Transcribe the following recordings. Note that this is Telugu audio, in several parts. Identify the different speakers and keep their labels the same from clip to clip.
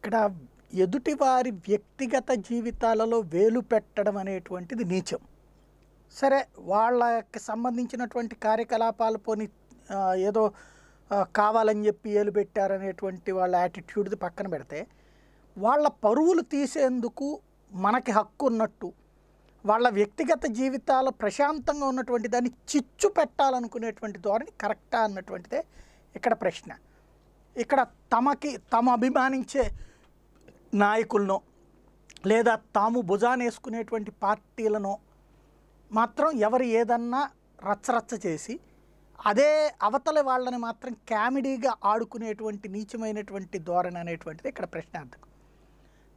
Speaker 1: ఇక్కడ ఎదుటివారి వ్యక్తిగత జీవితాలలో వేలు పెట్టడం అనేటువంటిది నీచం సరే వాళ్ళకి సంబంధించినటువంటి కార్యకలాపాలు పోని ఏదో కావాలని చెప్పి ఏలు పెట్టారనేటువంటి వాళ్ళ యాటిట్యూడ్ది పక్కన పెడితే వాళ్ళ పరువులు తీసేందుకు మనకి హక్కు ఉన్నట్టు వాళ్ళ వ్యక్తిగత జీవితాల ప్రశాంతంగా ఉన్నటువంటి దాన్ని చిచ్చు పెట్టాలనుకునేటువంటి ధోరణి కరెక్టా అన్నటువంటిదే ఇక్కడ ప్రశ్న ఇక్కడ తమకి తమ అభిమానించే నాయకులనో లేదా తాము భుజానేసుకునేటువంటి పార్టీలనో మాత్రం ఎవరు ఏదన్నా రచ్చరచ్చ చేసి అదే అవతలి వాళ్ళని మాత్రం కామెడీగా ఆడుకునేటువంటి నీచమైనటువంటి ధోరణి అనేటువంటిది ఇక్కడ ప్రశ్నార్థకం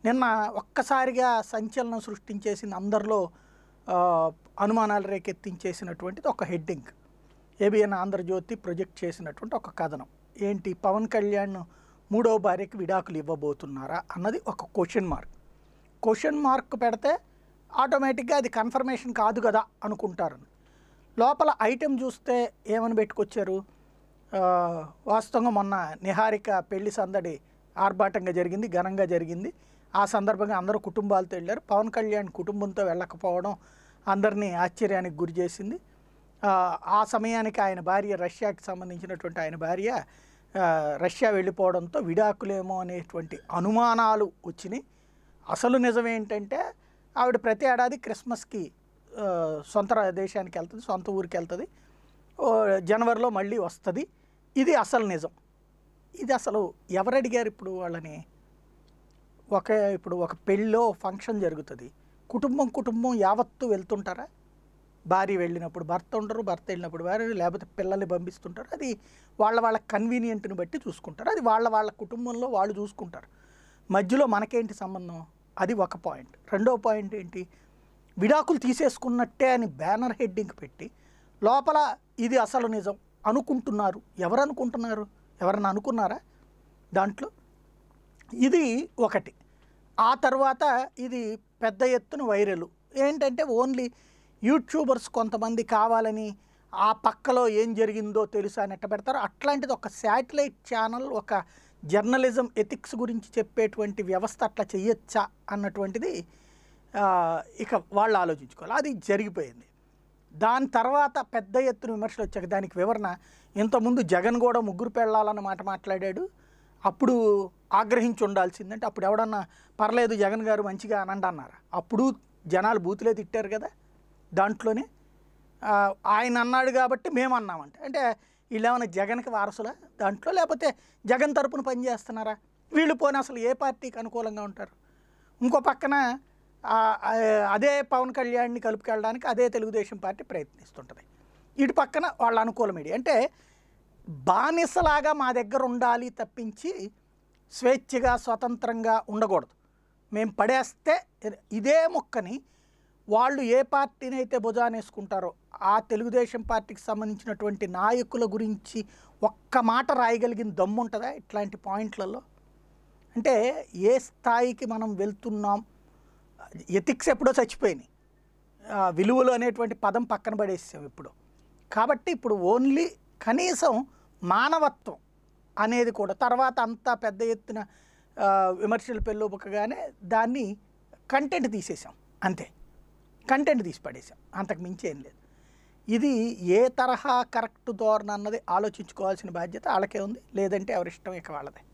Speaker 1: నిన్న ఒక్కసారిగా సంచలనం సృష్టించేసిన అందరిలో అనుమానాలు రేకెత్తించేసినటువంటిది ఒక హెడ్డింగ్ ఏబిఎన్ ఆంధ్రజ్యోతి ప్రొజెక్ట్ చేసినటువంటి ఒక కథనం ఏంటి పవన్ కళ్యాణ్ మూడవ భార్యకి విడాకులు ఇవ్వబోతున్నారా అన్నది ఒక క్వశ్చన్ మార్క్ క్వశ్చన్ మార్క్ పెడితే ఆటోమేటిక్గా అది కన్ఫర్మేషన్ కాదు కదా అనుకుంటారు లోపల ఐటెం చూస్తే ఏమని పెట్టుకొచ్చారు వాస్తవంగా మొన్న నిహారిక పెళ్లి సందడి ఆర్భాటంగా జరిగింది ఘనంగా జరిగింది ఆ సందర్భంగా అందరూ కుటుంబాలతో వెళ్ళారు పవన్ కళ్యాణ్ కుటుంబంతో వెళ్ళకపోవడం అందరినీ ఆశ్చర్యానికి గురి చేసింది ఆ సమయానికి ఆయన భార్య రష్యాకి సంబంధించినటువంటి ఆయన భార్య రష్యా వెళ్ళిపోవడంతో విడాకులేమో అనేటువంటి అనుమానాలు వచ్చినాయి అసలు నిజమేంటంటే ఆవిడ ప్రతి ఏడాది క్రిస్మస్కి సొంత దేశానికి వెళ్తుంది సొంత ఊరికి వెళ్తుంది జనవరిలో మళ్ళీ వస్తుంది ఇది అసలు నిజం ఇది అసలు ఎవరు అడిగారు ఇప్పుడు వాళ్ళని ఒక ఇప్పుడు ఒక పెళ్ళో ఫంక్షన్ జరుగుతుంది కుటుంబం కుటుంబం యావత్తు వెళ్తుంటారా భార్య వెళ్ళినప్పుడు భర్త ఉండరు భర్త వెళ్ళినప్పుడు భార్య లేకపోతే పిల్లల్ని పంపిస్తుంటారు అది వాళ్ళ వాళ్ళ కన్వీనియంట్ని బట్టి చూసుకుంటారు అది వాళ్ళ వాళ్ళ కుటుంబంలో వాళ్ళు చూసుకుంటారు మధ్యలో మనకేంటి సంబంధం అది ఒక పాయింట్ రెండో పాయింట్ ఏంటి విడాకులు తీసేసుకున్నట్టే అని బ్యానర్ హెడ్డింగ్ పెట్టి లోపల ఇది అసలు నిజం అనుకుంటున్నారు ఎవరు అనుకుంటున్నారు ఎవరన్నా అనుకున్నారా దాంట్లో ఇది ఒకటి ఆ తర్వాత ఇది పెద్ద ఎత్తున వైరల్ ఏంటంటే ఓన్లీ యూట్యూబర్స్ కొంతమంది కావాలని ఆ పక్కలో ఏం జరిగిందో తెలుసా అని ఎట్ట పెడతారు అట్లాంటిది ఒక శాటిలైట్ ఛానల్ ఒక జర్నలిజం ఎథిక్స్ గురించి చెప్పేటువంటి వ్యవస్థ అట్లా చేయొచ్చా అన్నటువంటిది ఇక వాళ్ళు ఆలోచించుకోవాలి అది జరిగిపోయింది దాని తర్వాత పెద్ద ఎత్తున విమర్శలు వచ్చాక దానికి వివరణ ఇంతకుముందు జగన్ కూడా ముగ్గురు పెళ్ళాలన్న మాట మాట్లాడాడు అప్పుడు ఆగ్రహించి ఉండాల్సిందంటే అప్పుడు ఎవడన్నా పర్లేదు జగన్ గారు మంచిగా అనండి అన్నారు అప్పుడు జనాలు బూతులే తిట్టారు కదా దాంట్లోనే ఆయన అన్నాడు కాబట్టి మేము అన్నామంట అంటే వీళ్ళు ఏమైనా జగన్కి వారసులా దాంట్లో లేకపోతే జగన్ తరపున పనిచేస్తున్నారా వీళ్ళు పోనీ అసలు ఏ పార్టీకి అనుకూలంగా ఉంటారు ఇంకో పక్కన అదే పవన్ కళ్యాణ్ని కలుపుకెళ్ళడానికి అదే తెలుగుదేశం పార్టీ ప్రయత్నిస్తుంటుంది ఇటు పక్కన వాళ్ళ అనుకూలం అంటే బానిసలాగా మా దగ్గర ఉండాలి తప్పించి స్వేచ్ఛగా స్వతంత్రంగా ఉండకూడదు మేము పడేస్తే ఇదే మొక్కని వాళ్ళు ఏ పార్టీని అయితే భుజానేసుకుంటారో ఆ తెలుగుదేశం పార్టీకి సంబంధించినటువంటి నాయకుల గురించి ఒక్క మాట రాయగలిగిన దమ్ము ఉంటుందా ఇట్లాంటి పాయింట్లలో అంటే ఏ స్థాయికి మనం వెళ్తున్నాం ఎథిక్స్ ఎప్పుడో చచ్చిపోయినాయి విలువలు అనేటువంటి పదం పక్కన పడేసాం ఇప్పుడు కాబట్టి ఇప్పుడు ఓన్లీ కనీసం మానవత్వం అనేది కూడా తర్వాత అంతా పెద్ద ఎత్తున విమర్శలు పెళ్ళొపకగానే దాన్ని కంటెంట్ తీసేసాం అంతే కంటెంట్ తీసి పడేసాం అంతకు మించి ఏం లేదు ఇది ఏ తరహా కరెక్ట్ ధోరణి అన్నది ఆలోచించుకోవాల్సిన బాధ్యత వాళ్ళకే ఉంది లేదంటే ఎవరిష్టం ఇక వాళ్ళదే